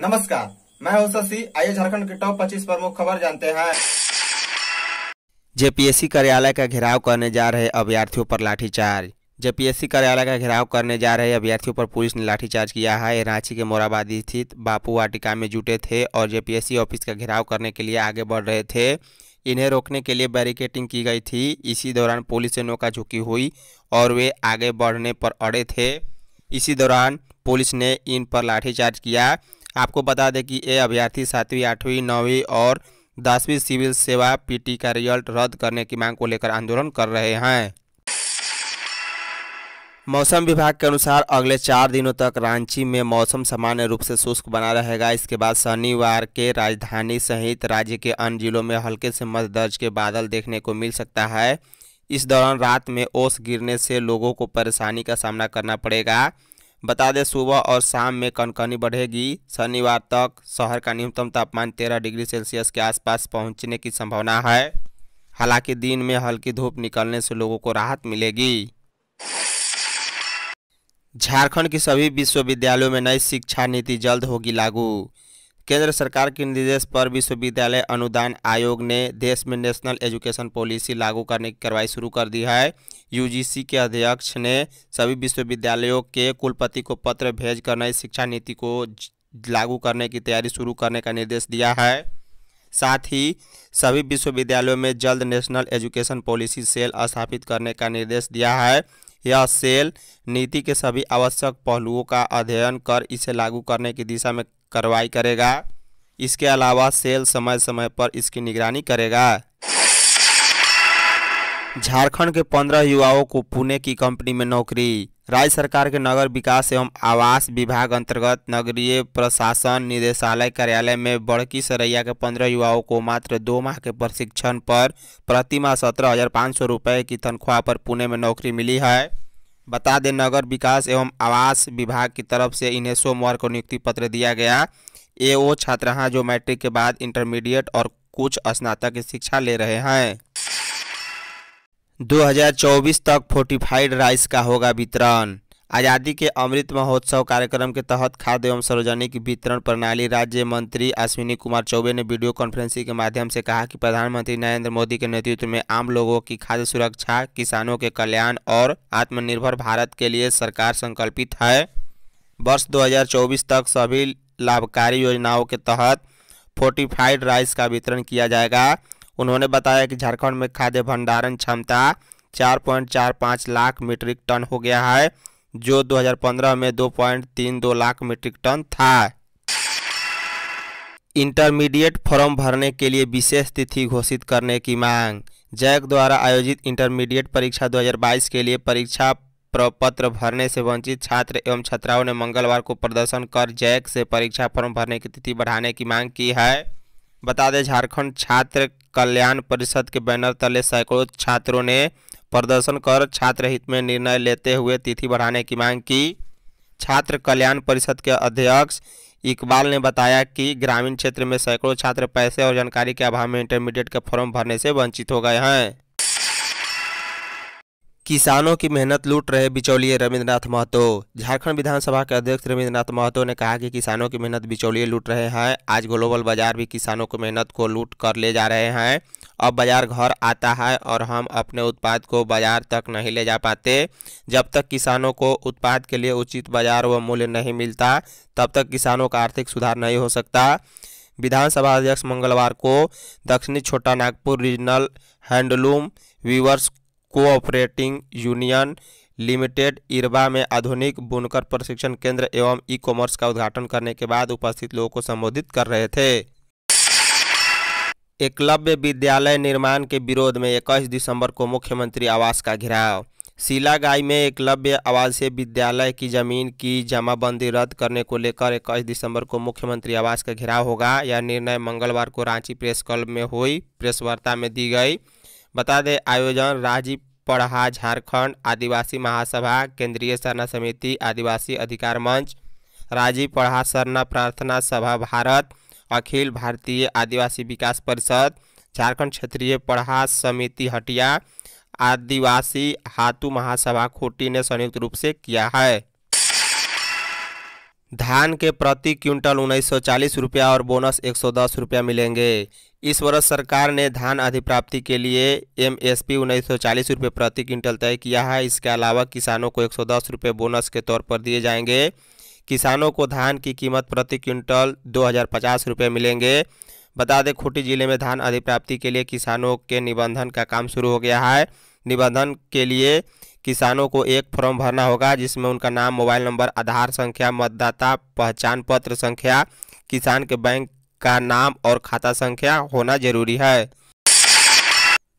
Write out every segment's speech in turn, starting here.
नमस्कार मैं हूं शशि आइए झारखंड के टॉप 25 प्रमुख खबर जानते हैं जेपीएससी कार्यालय का घेराव करने जा रहे अभ्यर्थियों पर लाठीचार्ज जेपीएससी कार्यालय का घेराव करने जा रहे अभ्यर्थियों पर पुलिस ने लाठीचार्ज किया है रांची के मोराबादी स्थित बापू वाटिका में जुटे थे और जेपीएससी ऑफिस का घेराव करने के लिए आगे बढ़ रहे थे इन्हें रोकने के लिए बैरिकेटिंग की गई थी इसी दौरान पुलिस से नौका झुकी हुई और वे आगे बढ़ने पर अड़े थे इसी दौरान पुलिस ने इन पर लाठीचार्ज किया आपको बता दें कि ये अभ्यर्थी सातवीं आठवीं नौवीं और दसवीं सिविल सेवा पीटी का रिजल्ट रद्द करने की मांग को लेकर आंदोलन कर रहे हैं मौसम विभाग के अनुसार अगले चार दिनों तक रांची में मौसम सामान्य रूप से शुष्क बना रहेगा इसके बाद शनिवार के राजधानी सहित राज्य के अन्य जिलों में हल्के से मध्य दर्ज के बादल देखने को मिल सकता है इस दौरान रात में ओस गिरने से लोगों को परेशानी का सामना करना पड़ेगा बता दें सुबह और शाम में कनकनी बढ़ेगी शनिवार तक शहर का न्यूनतम तापमान 13 डिग्री सेल्सियस के आसपास पहुंचने की संभावना है हालांकि दिन में हल्की धूप निकलने से लोगों को राहत मिलेगी झारखंड के सभी विश्वविद्यालयों में नई शिक्षा नीति जल्द होगी लागू केंद्र सरकार के निर्देश पर विश्वविद्यालय अनुदान आयोग ने देश में नेशनल एजुकेशन पॉलिसी लागू करने की कार्रवाई शुरू कर दी है यूजीसी के अध्यक्ष ने सभी विश्वविद्यालयों के कुलपति को पत्र भेज कर नई शिक्षा नीति को लागू करने की तैयारी शुरू करने का निर्देश दिया है साथ ही सभी विश्वविद्यालयों में जल्द नेशनल एजुकेशन पॉलिसी सेल स्थापित करने का निर्देश दिया है यह सेल नीति के सभी आवश्यक पहलुओं का अध्ययन कर इसे लागू करने की दिशा में कार्रवाई करेगा इसके अलावा सेल समय समय पर इसकी निगरानी करेगा झारखंड के पंद्रह युवाओं को पुणे की कंपनी में नौकरी राज्य सरकार के नगर विकास एवं आवास विभाग अंतर्गत नगरीय प्रशासन निदेशालय कार्यालय में बड़की सरैया के पंद्रह युवाओं को मात्र दो माह के प्रशिक्षण पर प्रतिमाह सत्रह हजार पाँच सौ रुपये की तनख्वाह पर पुणे में नौकरी मिली है बता दें नगर विकास एवं आवास विभाग की तरफ से इन्हें सोमवार को नियुक्ति पत्र दिया गया ये वो छात्र हैं जो मैट्रिक के बाद इंटरमीडिएट और कुछ स्नातक की शिक्षा ले रहे हैं 2024 तक फोर्टिफाइड राइस का होगा वितरण आज़ादी के अमृत महोत्सव कार्यक्रम के तहत खाद्य एवं सार्वजनिक वितरण प्रणाली राज्य मंत्री अश्विनी कुमार चौबे ने वीडियो कॉन्फ्रेंसिंग के माध्यम से कहा कि प्रधानमंत्री नरेंद्र मोदी के नेतृत्व में आम लोगों की खाद्य सुरक्षा किसानों के कल्याण और आत्मनिर्भर भारत के लिए सरकार संकल्पित है वर्ष दो तक सभी लाभकारी योजनाओं के तहत फोर्टिफाइड राइस का वितरण किया जाएगा उन्होंने बताया कि झारखंड में खाद्य भंडारण क्षमता चार लाख मीट्रिक टन हो गया है जो 2015 में 2.32 लाख मीट्रिक टन था इंटरमीडिएट फॉर्म भरने के लिए विशेष तिथि घोषित करने की मांग जैक द्वारा आयोजित इंटरमीडिएट परीक्षा 2022 के लिए परीक्षा प्रपत्र भरने से वंचित छात्र एवं छात्राओं ने मंगलवार को प्रदर्शन कर जैक से परीक्षा फॉर्म भरने की तिथि बढ़ाने की मांग की है बता दें झारखंड छात्र कल्याण परिषद के बैनर तले सैकड़ों छात्रों ने प्रदर्शन कर छात्र हित में निर्णय लेते हुए तिथि बढ़ाने की मांग की छात्र कल्याण परिषद के अध्यक्ष इकबाल ने बताया कि ग्रामीण क्षेत्र में सैकड़ों छात्र पैसे और जानकारी के अभाव में इंटरमीडिएट के फॉर्म भरने से वंचित हो गए हैं किसानों की मेहनत लूट रहे बिचौलिए रविंद्रनाथ महतो झारखंड विधानसभा के अध्यक्ष रविंद्रनाथ महतो ने कहा कि किसानों की मेहनत बिचौलिए लूट रहे हैं आज ग्लोबल बाजार भी किसानों की मेहनत को लूट कर ले जा रहे हैं अब बाजार घर आता है और हम अपने उत्पाद को बाजार तक नहीं ले जा पाते जब तक किसानों को उत्पाद के लिए उचित बाजार व मूल्य नहीं मिलता तब तक किसानों का आर्थिक सुधार नहीं हो सकता विधानसभा अध्यक्ष मंगलवार को दक्षिणी Chota Nagpur regional handloom weavers cooperating union limited Irba में आधुनिक बुनकर प्रशिक्षण केंद्र एवं ई कॉमर्स का उद्घाटन करने के बाद उपस्थित लोगों को संबोधित कर रहे थे एकलव्य विद्यालय निर्माण के विरोध में इक्कीस दिसंबर को मुख्यमंत्री आवास का घिराव शिलागाई में एकलव्य आवासीय विद्यालय की जमीन की जमाबंदी रद्द करने को लेकर इक्कीस दिसंबर को मुख्यमंत्री आवास का घिराव होगा यह निर्णय मंगलवार को रांची प्रेस क्लब में हुई प्रेस वार्ता में दी गई बता दें आयोजन राजीव पढ़ा झारखंड आदिवासी महासभा केंद्रीय सरना समिति आदिवासी अधिकार मंच राजीव पढ़ा सरना प्रार्थना सभा भारत अखिल भारतीय आदिवासी विकास परिषद झारखंड क्षेत्रीय पढ़ा समिति हटिया आदिवासी हाथू महासभा खोटी ने संयुक्त रूप से किया है धान के प्रति क्विंटल उन्नीस सौ चालीस रुपया और बोनस एक सौ दस रुपया मिलेंगे इस वर्ष सरकार ने धान अधिप्राप्ति के लिए एम एस पी उन्नीस सौ चालीस रुपये प्रति क्विंटल तय किया है इसके अलावा किसानों को एक सौ दस रुपये बोनस के तौर पर दिए जाएंगे किसानों को धान की कीमत प्रति क्विंटल दो हज़ार पचास रुपये मिलेंगे बता दें खूटी जिले में धान अधिप्राप्ति के लिए किसानों के निबंधन का काम शुरू हो गया है निबंधन के लिए किसानों को एक फॉर्म भरना होगा जिसमें उनका नाम मोबाइल नंबर आधार संख्या मतदाता पहचान पत्र संख्या किसान के बैंक का नाम और खाता संख्या होना जरूरी है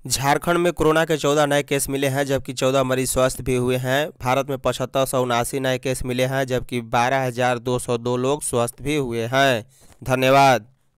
झारखंड में कोरोना के 14 नए केस मिले हैं जबकि 14 मरीज स्वस्थ भी हुए हैं भारत में पचहत्तर सौ उनासी नए केस मिले हैं जबकि 12,202 लोग स्वस्थ भी हुए हैं धन्यवाद